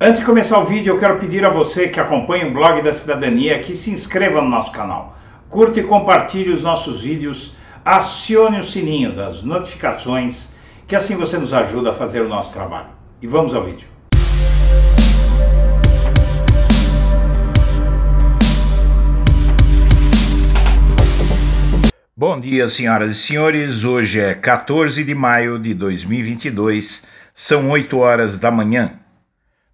Antes de começar o vídeo, eu quero pedir a você que acompanha o blog da cidadania que se inscreva no nosso canal, curta e compartilhe os nossos vídeos, acione o sininho das notificações, que assim você nos ajuda a fazer o nosso trabalho. E vamos ao vídeo. Bom dia, senhoras e senhores. Hoje é 14 de maio de 2022, são 8 horas da manhã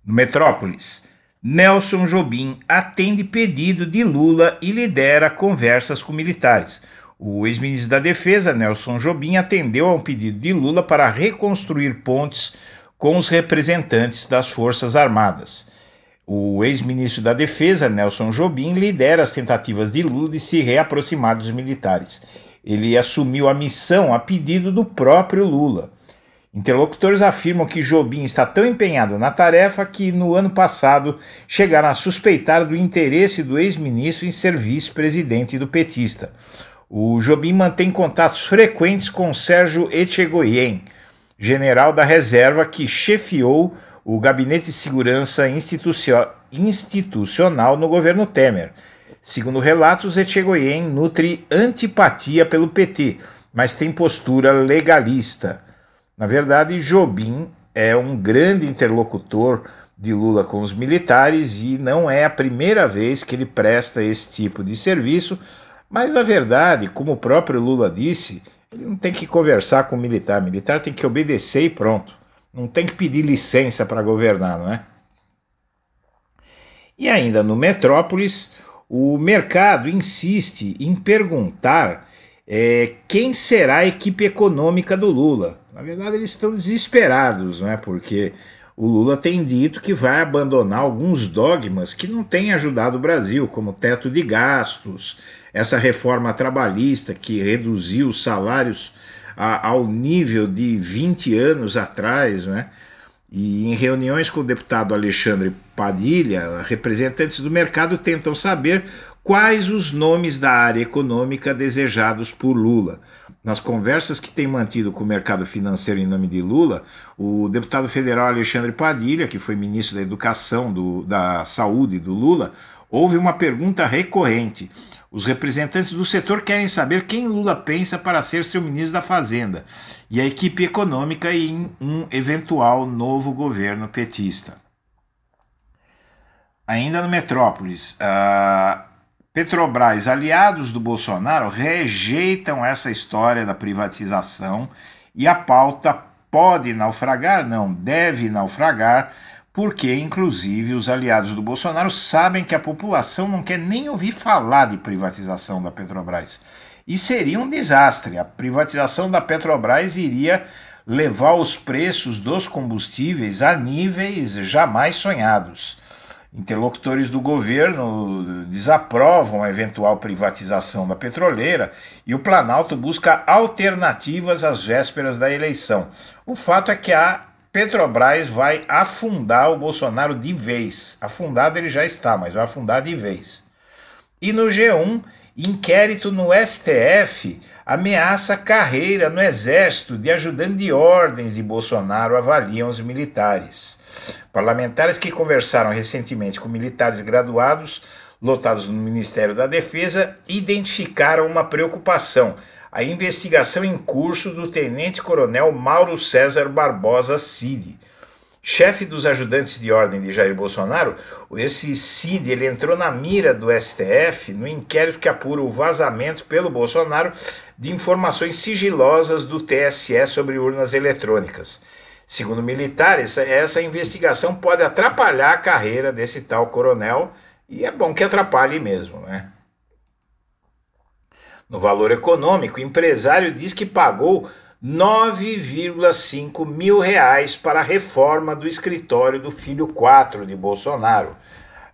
no Metrópolis. Nelson Jobim atende pedido de Lula e lidera conversas com militares. O ex-ministro da Defesa, Nelson Jobim, atendeu a um pedido de Lula para reconstruir pontes com os representantes das Forças Armadas. O ex-ministro da Defesa, Nelson Jobim, lidera as tentativas de Lula de se reaproximar dos militares. Ele assumiu a missão a pedido do próprio Lula. Interlocutores afirmam que Jobim está tão empenhado na tarefa que, no ano passado, chegaram a suspeitar do interesse do ex-ministro em ser vice-presidente do petista. O Jobim mantém contatos frequentes com Sérgio Etchegoyen, general da reserva que chefiou o Gabinete de Segurança Institucional no governo Temer. Segundo relatos, Etchegoyen nutre antipatia pelo PT, mas tem postura legalista. Na verdade, Jobim é um grande interlocutor de Lula com os militares e não é a primeira vez que ele presta esse tipo de serviço, mas na verdade, como o próprio Lula disse, ele não tem que conversar com o militar, o militar tem que obedecer e pronto. Não tem que pedir licença para governar, não é? E ainda no Metrópolis, o mercado insiste em perguntar é, quem será a equipe econômica do Lula. Na verdade, eles estão desesperados, é? Porque o Lula tem dito que vai abandonar alguns dogmas que não têm ajudado o Brasil, como teto de gastos, essa reforma trabalhista que reduziu os salários a, ao nível de 20 anos atrás, né? E em reuniões com o deputado Alexandre Padilha, representantes do mercado tentam saber quais os nomes da área econômica desejados por Lula. Nas conversas que tem mantido com o mercado financeiro em nome de Lula, o deputado federal Alexandre Padilha, que foi ministro da Educação, do, da Saúde do Lula, houve uma pergunta recorrente. Os representantes do setor querem saber quem Lula pensa para ser seu ministro da Fazenda e a equipe econômica em um eventual novo governo petista. Ainda no Metrópolis, a ah, Petrobras, aliados do Bolsonaro, rejeitam essa história da privatização e a pauta pode naufragar, não, deve naufragar, porque inclusive os aliados do Bolsonaro sabem que a população não quer nem ouvir falar de privatização da Petrobras. E seria um desastre. A privatização da Petrobras iria levar os preços dos combustíveis a níveis jamais sonhados. Interlocutores do governo desaprovam a eventual privatização da petroleira e o Planalto busca alternativas às vésperas da eleição. O fato é que a Petrobras vai afundar o Bolsonaro de vez. Afundado ele já está, mas vai afundar de vez. E no G1, Inquérito no STF ameaça carreira no Exército de ajudante de ordens de Bolsonaro, avaliam os militares. Parlamentares que conversaram recentemente com militares graduados lotados no Ministério da Defesa identificaram uma preocupação. A investigação em curso do tenente-coronel Mauro César Barbosa Cid, chefe dos ajudantes de ordem de Jair Bolsonaro, esse Cid, ele entrou na mira do STF no inquérito que apura o vazamento pelo Bolsonaro de informações sigilosas do TSE sobre urnas eletrônicas. Segundo militares, essa investigação pode atrapalhar a carreira desse tal coronel, e é bom que atrapalhe mesmo, né? No valor econômico, o empresário diz que pagou 9,5 mil reais para a reforma do escritório do filho 4 de Bolsonaro.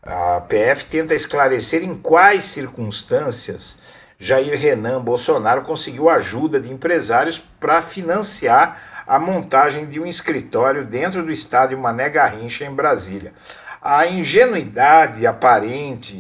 A PF tenta esclarecer em quais circunstâncias Jair Renan Bolsonaro conseguiu ajuda de empresários para financiar a montagem de um escritório dentro do estádio Mané Garrincha, em Brasília. A ingenuidade aparente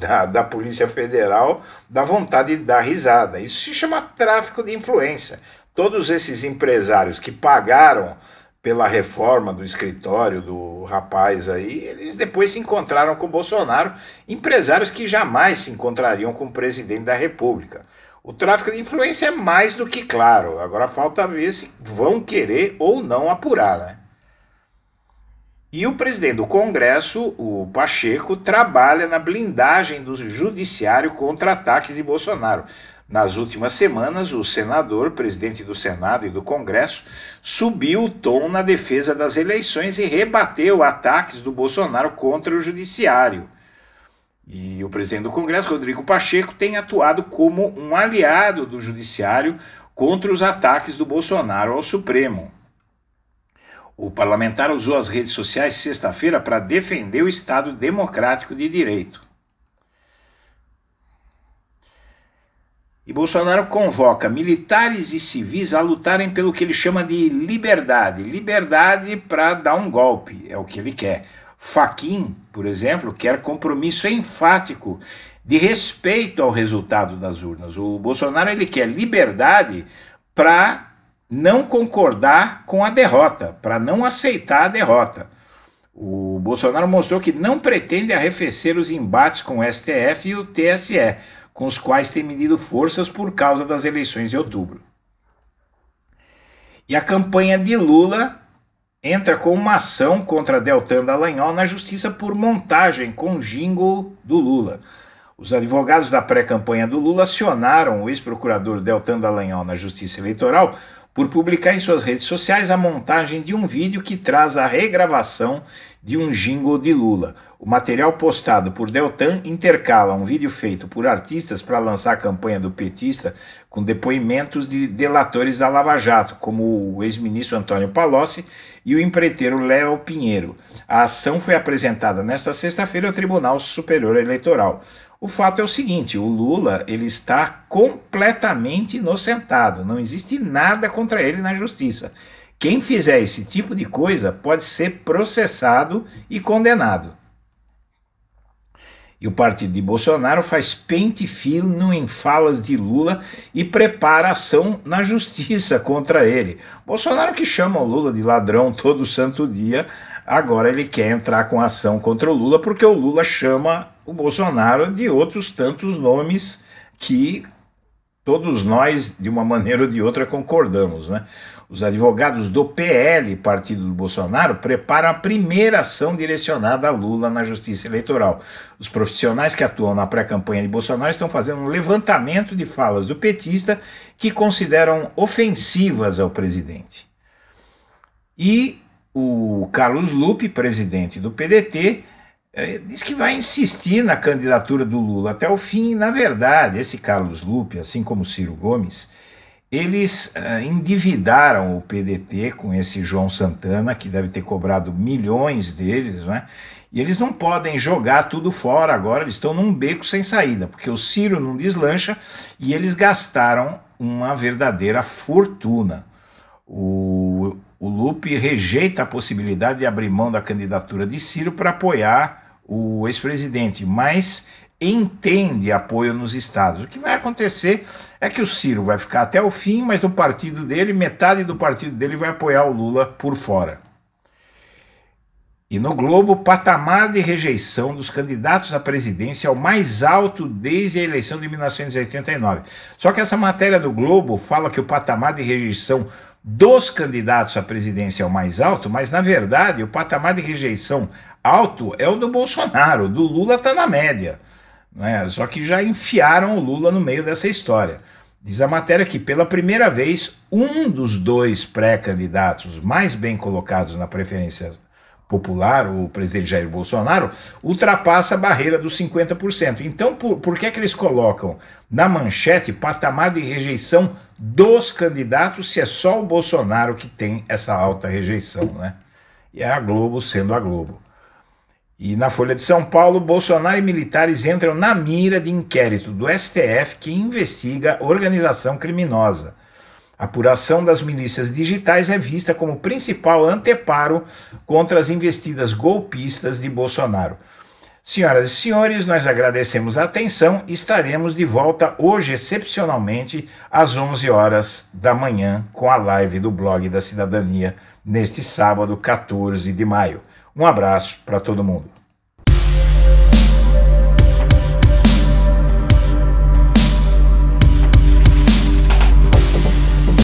da, da Polícia Federal dá vontade de dar risada. Isso se chama tráfico de influência todos esses empresários que pagaram pela reforma do escritório do rapaz aí, eles depois se encontraram com o Bolsonaro, empresários que jamais se encontrariam com o presidente da República. O tráfico de influência é mais do que claro, agora falta ver se vão querer ou não apurar, né? E o presidente do Congresso, o Pacheco, trabalha na blindagem do judiciário contra ataques de Bolsonaro. Nas últimas semanas, o senador, presidente do Senado e do Congresso, subiu o tom na defesa das eleições e rebateu ataques do Bolsonaro contra o Judiciário. E o presidente do Congresso, Rodrigo Pacheco, tem atuado como um aliado do Judiciário contra os ataques do Bolsonaro ao Supremo. O parlamentar usou as redes sociais sexta-feira para defender o Estado democrático de direito. E Bolsonaro convoca militares e civis a lutarem pelo que ele chama de liberdade liberdade para dar um golpe, é o que ele quer. Faquin, por exemplo, quer compromisso enfático de respeito ao resultado das urnas. O Bolsonaro ele quer liberdade para não concordar com a derrota, para não aceitar a derrota. O Bolsonaro mostrou que não pretende arrefecer os embates com o STF e o TSE com os quais tem medido forças por causa das eleições de outubro. E a campanha de Lula entra com uma ação contra Deltan Dallagnol na justiça por montagem com jingle do Lula. Os advogados da pré-campanha do Lula acionaram o ex-procurador Deltan Dallagnol na Justiça Eleitoral por publicar em suas redes sociais a montagem de um vídeo que traz a regravação de um jingle de Lula. O material postado por Deltan intercala um vídeo feito por artistas para lançar a campanha do petista com depoimentos de delatores da Lava Jato, como o ex-ministro Antônio Palocci e o empreiteiro Léo Pinheiro. A ação foi apresentada nesta sexta-feira ao Tribunal Superior Eleitoral. O fato é o seguinte, o Lula ele está completamente inocentado, não existe nada contra ele na justiça. Quem fizer esse tipo de coisa pode ser processado e condenado. E o partido de Bolsonaro faz pente fino em falas de Lula e prepara ação na justiça contra ele. Bolsonaro que chama o Lula de ladrão todo santo dia, agora ele quer entrar com ação contra o Lula porque o Lula chama o Bolsonaro de outros tantos nomes que todos nós, de uma maneira ou de outra, concordamos, né? Os advogados do PL, partido do Bolsonaro, preparam a primeira ação direcionada a Lula na Justiça Eleitoral. Os profissionais que atuam na pré-campanha de Bolsonaro estão fazendo um levantamento de falas do petista que consideram ofensivas ao presidente. E o Carlos Lupe, presidente do PDT, é, diz que vai insistir na candidatura do Lula até o fim. Na verdade, esse Carlos Lupe, assim como Ciro Gomes, eles é, endividaram o PDT com esse João Santana, que deve ter cobrado milhões deles, né? E eles não podem jogar tudo fora agora, eles estão num beco sem saída, porque o Ciro não deslancha e eles gastaram uma verdadeira fortuna. O, o Lupe rejeita a possibilidade de abrir mão da candidatura de Ciro para apoiar o ex-presidente, mas entende apoio nos estados. O que vai acontecer é que o Ciro vai ficar até o fim, mas do partido dele, metade do partido dele vai apoiar o Lula por fora. E no Globo, o patamar de rejeição dos candidatos à presidência é o mais alto desde a eleição de 1989. Só que essa matéria do Globo fala que o patamar de rejeição dos candidatos à presidência é o mais alto, mas na verdade o patamar de rejeição alto é o do Bolsonaro, do Lula está na média. Né? Só que já enfiaram o Lula no meio dessa história. Diz a matéria que, pela primeira vez, um dos dois pré-candidatos mais bem colocados na preferência popular, o presidente Jair Bolsonaro, ultrapassa a barreira dos 50%. Então, por, por que, é que eles colocam na manchete patamar de rejeição dos candidatos se é só o Bolsonaro que tem essa alta rejeição, né? E é a Globo sendo a Globo. E na Folha de São Paulo, Bolsonaro e militares entram na mira de inquérito do STF que investiga organização criminosa. A apuração das milícias digitais é vista como principal anteparo contra as investidas golpistas de Bolsonaro. Senhoras e senhores, nós agradecemos a atenção e estaremos de volta hoje, excepcionalmente, às 11 horas da manhã, com a live do blog da cidadania, neste sábado, 14 de maio. Um abraço para todo mundo.